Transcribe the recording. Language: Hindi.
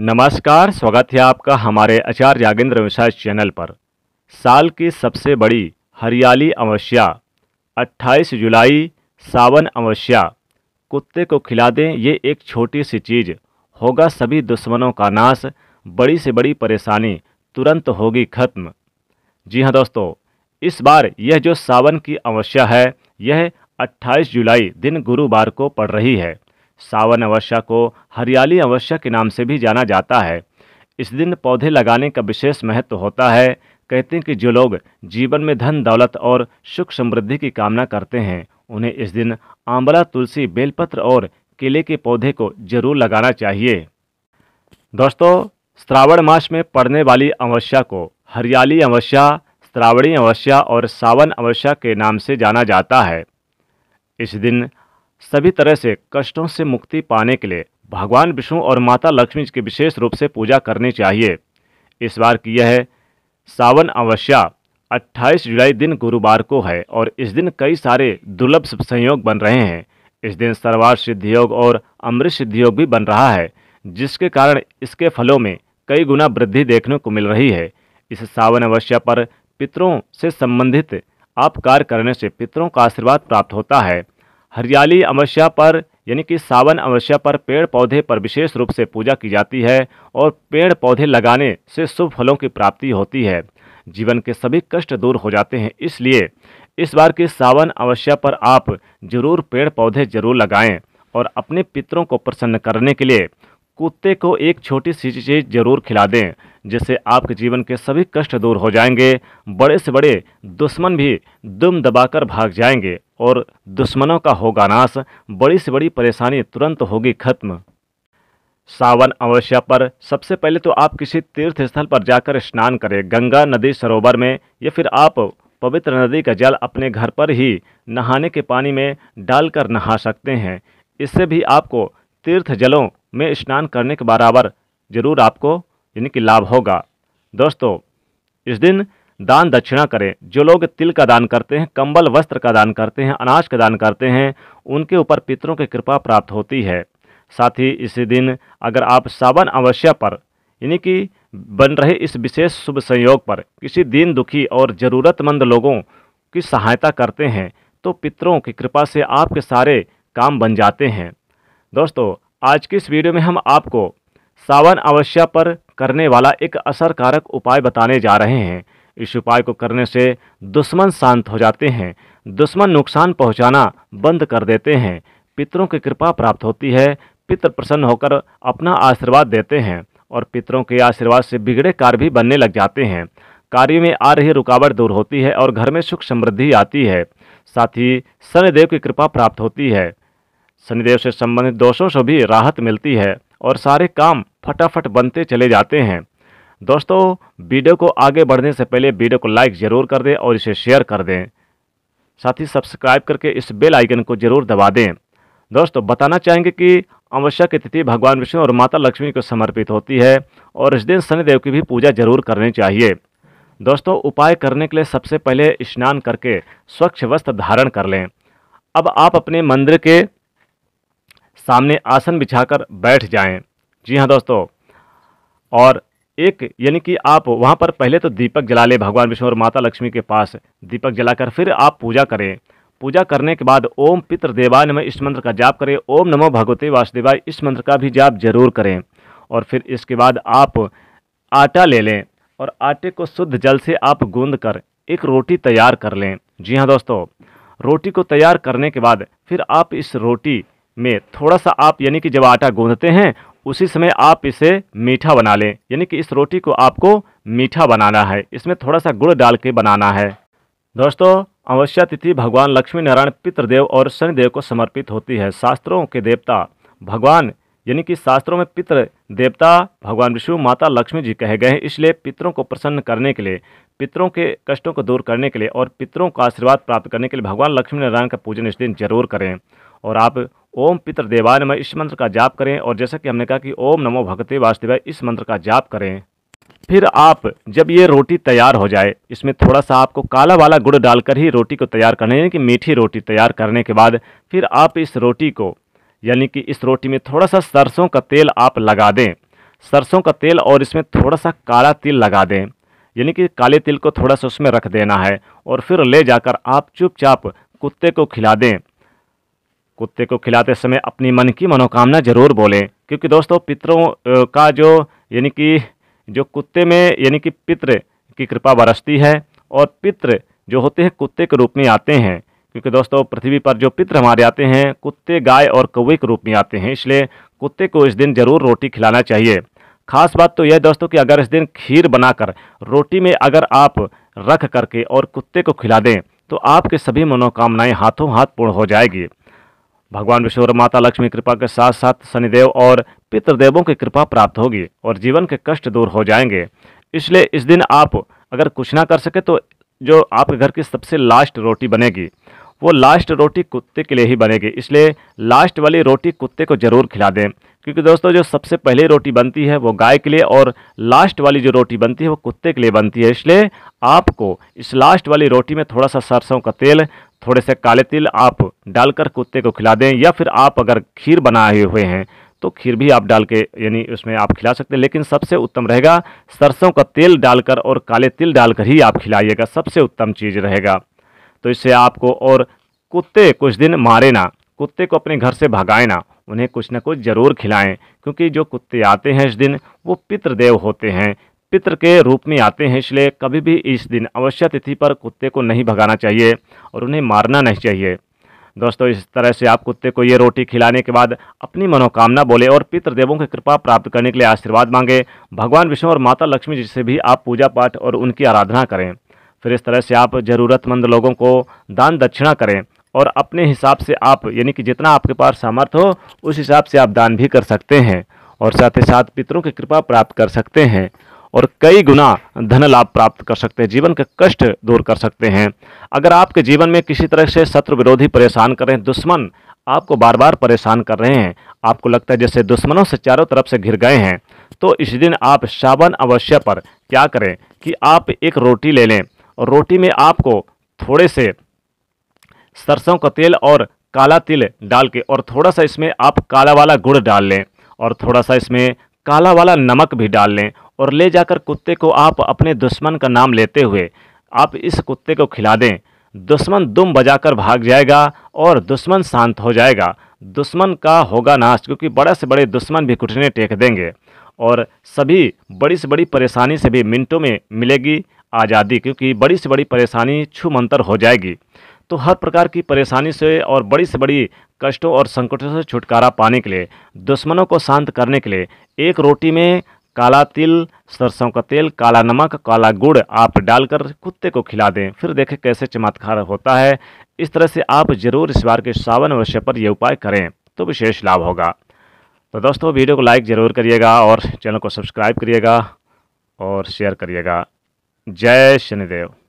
नमस्कार स्वागत है आपका हमारे आचार्य जागेंद्र विशास चैनल पर साल की सबसे बड़ी हरियाली अमावस्या 28 जुलाई सावन अमावस्या कुत्ते को खिला दें ये एक छोटी सी चीज़ होगा सभी दुश्मनों का नाश बड़ी से बड़ी परेशानी तुरंत होगी खत्म जी हाँ दोस्तों इस बार यह जो सावन की अमावस्या है यह 28 जुलाई दिन गुरुवार को पड़ रही है सावन अवस्या को हरियाली अवस्या के नाम से भी जाना जाता है इस दिन पौधे लगाने का विशेष महत्व होता है कहते हैं कि जो लोग जीवन में धन दौलत और सुख समृद्धि की कामना करते हैं उन्हें इस दिन आंवला तुलसी बेलपत्र और केले के पौधे को जरूर लगाना चाहिए दोस्तों श्रावण मास में पड़ने वाली अमावस्या को हरियाली अमावस्या श्रावणी अमावस्या और सावन अमावस्या के नाम से जाना जाता है इस दिन सभी तरह से कष्टों से मुक्ति पाने के लिए भगवान विष्णु और माता लक्ष्मी की विशेष रूप से पूजा करनी चाहिए इस बार की यह है सावन अवस्या 28 जुलाई दिन गुरुवार को है और इस दिन कई सारे दुर्लभ संयोग बन रहे हैं इस दिन सर्वार सिद्ध योग और अमृत सिद्ध योग भी बन रहा है जिसके कारण इसके फलों में कई गुना वृद्धि देखने को मिल रही है इस सावन अवस्या पर पितरों से संबंधित आप कार्य करने से पितरों का आशीर्वाद प्राप्त होता है हरियाली अमावस्या पर यानी कि सावन अमावस्या पर पेड़ पौधे पर विशेष रूप से पूजा की जाती है और पेड़ पौधे लगाने से शुभ फलों की प्राप्ति होती है जीवन के सभी कष्ट दूर हो जाते हैं इसलिए इस बार की सावन अमावस्या पर आप जरूर पेड़ पौधे जरूर लगाएं और अपने पितरों को प्रसन्न करने के लिए कुत्ते को एक छोटी सी चीज़ जरूर खिला दें जिससे आपके जीवन के सभी कष्ट दूर हो जाएंगे बड़े से बड़े दुश्मन भी दुम दबाकर भाग जाएंगे और दुश्मनों का होगा नाश बड़ी से बड़ी परेशानी तुरंत होगी खत्म सावन अमावस्या पर सबसे पहले तो आप किसी तीर्थ स्थल पर जाकर स्नान करें गंगा नदी सरोवर में या फिर आप पवित्र नदी का जल अपने घर पर ही नहाने के पानी में डालकर नहा सकते हैं इससे भी आपको तीर्थ जलों में स्नान करने के बराबर जरूर आपको यानी कि लाभ होगा दोस्तों इस दिन दान दक्षिणा करें जो लोग तिल का दान करते हैं कंबल वस्त्र का दान करते हैं अनाज का दान करते हैं उनके ऊपर पितरों की कृपा प्राप्त होती है साथ ही इसी दिन अगर आप सावन अवस्या पर यानी कि बन रहे इस विशेष शुभ संयोग पर किसी दीन दुखी और ज़रूरतमंद लोगों की सहायता करते हैं तो पितरों की कृपा से आपके सारे काम बन जाते हैं दोस्तों आज की इस वीडियो में हम आपको सावन अवस्या पर करने वाला एक असरकारक उपाय बताने जा रहे हैं इस उपाय को करने से दुश्मन शांत हो जाते हैं दुश्मन नुकसान पहुंचाना बंद कर देते हैं पितरों की कृपा प्राप्त होती है पितर प्रसन्न होकर अपना आशीर्वाद देते हैं और पितरों के आशीर्वाद से बिगड़े कार्य भी बनने लग जाते हैं कार्य में आ रही रुकावट दूर होती है और घर में सुख समृद्धि आती है साथ ही शनिदेव की कृपा प्राप्त होती है शनिदेव से संबंधित दोषों से भी राहत मिलती है और सारे काम फटाफट बनते चले जाते हैं दोस्तों वीडियो को आगे बढ़ने से पहले वीडियो को लाइक ज़रूर कर दें और इसे शेयर कर दें साथ ही सब्सक्राइब करके इस बेल आइकन को ज़रूर दबा दें दोस्तों बताना चाहेंगे कि अमावस्या की तिथि भगवान विष्णु और माता लक्ष्मी को समर्पित होती है और इस दिन शनिदेव की भी पूजा जरूर करनी चाहिए दोस्तों उपाय करने के लिए सबसे पहले स्नान करके स्वच्छ वस्त्र धारण कर लें अब आप अपने मंदिर के सामने आसन बिछाकर बैठ जाएं जी हाँ दोस्तों और एक यानी कि आप वहाँ पर पहले तो दीपक जला लें भगवान विष्णु और माता लक्ष्मी के पास दीपक जलाकर फिर आप पूजा करें पूजा करने के बाद ओम पितृ देवाय नमः इस मंत्र का जाप करें ओम नमो भगवते वासुदेवाय इस मंत्र का भी जाप जरूर करें और फिर इसके बाद आप आटा ले लें और आटे को शुद्ध जल से आप गूंद कर एक रोटी तैयार कर लें जी हाँ दोस्तों रोटी को तैयार करने के बाद फिर आप इस रोटी में थोड़ा सा आप यानी कि जब आटा गूंधते हैं उसी समय आप इसे मीठा बना लें यानी कि इस रोटी को आपको मीठा बनाना है इसमें थोड़ा सा गुड़ डाल के बनाना है दोस्तों अमावस्या तिथि भगवान लक्ष्मी नारायण पितृदेव और शनिदेव को समर्पित होती है शास्त्रों के देवता भगवान यानी कि शास्त्रों में पितृ देवता भगवान विष्णु माता लक्ष्मी जी कहे गए हैं इसलिए पितरों को प्रसन्न करने के लिए पितरों के कष्टों को दूर करने के लिए और पितरों का आशीर्वाद प्राप्त करने के लिए भगवान लक्ष्मी नारायण का पूजन इस दिन जरूर करें और आप ओम पितृदेवाय नमः इस मंत्र का जाप करें और जैसा कि हमने कहा कि ओम नमो भगते वासुदेवाय इस मंत्र का जाप करें फिर आप जब ये रोटी तैयार हो जाए इसमें थोड़ा सा आपको काला वाला गुड़ डालकर ही रोटी को तैयार करना यानी कि मीठी रोटी तैयार करने के बाद फिर आप इस रोटी को यानी कि इस रोटी में थोड़ा सा सरसों का तेल आप लगा दें सरसों का तेल और इसमें थोड़ा सा काला तिल लगा दें यानी कि काले तिल को थोड़ा सा उसमें रख देना है और फिर ले जाकर आप चुपचाप कुत्ते को खिला दें कुत्ते को खिलाते समय अपनी मन की मनोकामना जरूर बोलें क्योंकि दोस्तों पितरों का जो यानी कि जो कुत्ते में यानी कि पितृ की कृपा बरसती है और पितृ जो होते हैं कुत्ते के रूप में आते हैं क्योंकि दोस्तों पृथ्वी पर जो पित्र हमारे आते हैं कुत्ते गाय और कौवे के रूप में आते हैं इसलिए कुत्ते को इस दिन ज़रूर रोटी खिलाना चाहिए खास बात तो यह दोस्तों कि अगर इस दिन खीर बनाकर रोटी में अगर आप रख करके और कुत्ते को खिला दें तो आपके सभी मनोकामनाएं हाथों हाथ पूर्ण हो जाएगी भगवान विष्णु और माता लक्ष्मी कृपा के साथ साथ शनिदेव और पितृदेवों की कृपा प्राप्त होगी और जीवन के कष्ट दूर हो जाएंगे इसलिए इस दिन आप अगर कुछ ना कर सके तो जो आपके घर की सबसे लास्ट रोटी बनेगी वो लास्ट रोटी कुत्ते के लिए ही बनेगी इसलिए लास्ट वाली रोटी कुत्ते को ज़रूर खिला दें क्योंकि दोस्तों जो सबसे पहली रोटी बनती है वो गाय के लिए और लास्ट वाली जो रोटी बनती है वो कुत्ते के लिए बनती है इसलिए आपको इस लास्ट वाली रोटी में थोड़ा सा सरसों का तेल थोड़े से काले तिल आप डालकर कुत्ते को खिला दें या फिर आप अगर खीर बनाए हुए हैं तो खीर भी आप डाल के यानी उसमें आप खिला सकते हैं लेकिन सबसे उत्तम रहेगा सरसों का तेल डालकर और काले तिल डालकर ही आप खिलाइएगा सबसे उत्तम चीज़ रहेगा तो इससे आपको और कुत्ते कुछ दिन मारे ना कुत्ते को अपने घर से भगाए ना उन्हें कुछ ना कुछ ज़रूर खिलाएं क्योंकि जो कुत्ते आते हैं इस दिन वो पितृदेव होते हैं पितृ के रूप में आते हैं इसलिए कभी भी इस दिन अवश्य तिथि पर कुत्ते को नहीं भगाना चाहिए और उन्हें मारना नहीं चाहिए दोस्तों इस तरह से आप कुत्ते को ये रोटी खिलाने के बाद अपनी मनोकामना बोले और पितृदेवों की कृपा प्राप्त करने के लिए आशीर्वाद मांगे भगवान विष्णु और माता लक्ष्मी जी से भी आप पूजा पाठ और उनकी आराधना करें फिर इस तरह से आप ज़रूरतमंद लोगों को दान दक्षिणा करें और अपने हिसाब से आप यानी कि जितना आपके पास सामर्थ्य हो उस हिसाब से आप दान भी कर सकते हैं और साथ ही साथ पितरों की कृपा प्राप्त कर सकते हैं और कई गुना धन लाभ प्राप्त कर सकते हैं जीवन के कष्ट दूर कर सकते हैं अगर आपके जीवन में किसी तरह से शत्रु विरोधी परेशान कर रहे हैं दुश्मन आपको बार बार परेशान कर रहे हैं आपको लगता है जैसे दुश्मनों से चारों तरफ से घिर गए हैं तो इस दिन आप सावन अवश्य पर क्या करें कि आप एक रोटी ले लें और रोटी में आपको थोड़े से सरसों का तेल और काला तिल डाल के और थोड़ा सा इसमें आप काला वाला गुड़ डाल लें और थोड़ा सा इसमें काला वाला नमक भी डाल लें और ले जाकर कुत्ते को आप अपने दुश्मन का नाम लेते हुए आप इस कुत्ते को खिला दें दुश्मन दुम बजाकर भाग जाएगा और दुश्मन शांत हो जाएगा दुश्मन का होगा नाश क्योंकि बड़े से बड़े दुश्मन भी घुटने टेक देंगे और सभी बड़ी से बड़ी परेशानी से भी मिनटों में मिलेगी आज़ादी क्योंकि बड़ी से बड़ी परेशानी मंतर हो जाएगी तो हर प्रकार की परेशानी से और बड़ी से बड़ी कष्टों और संकटों से छुटकारा पाने के लिए दुश्मनों को शांत करने के लिए एक रोटी में काला तिल सरसों का तेल काला नमक काला गुड़ आप डालकर कुत्ते को खिला दें फिर देखें कैसे चमत्कार होता है इस तरह से आप जरूर इस बार के सावन वर्ष पर यह उपाय करें तो विशेष लाभ होगा तो दोस्तों वीडियो को लाइक ज़रूर करिएगा और चैनल को सब्सक्राइब करिएगा और शेयर करिएगा जय शनिदेव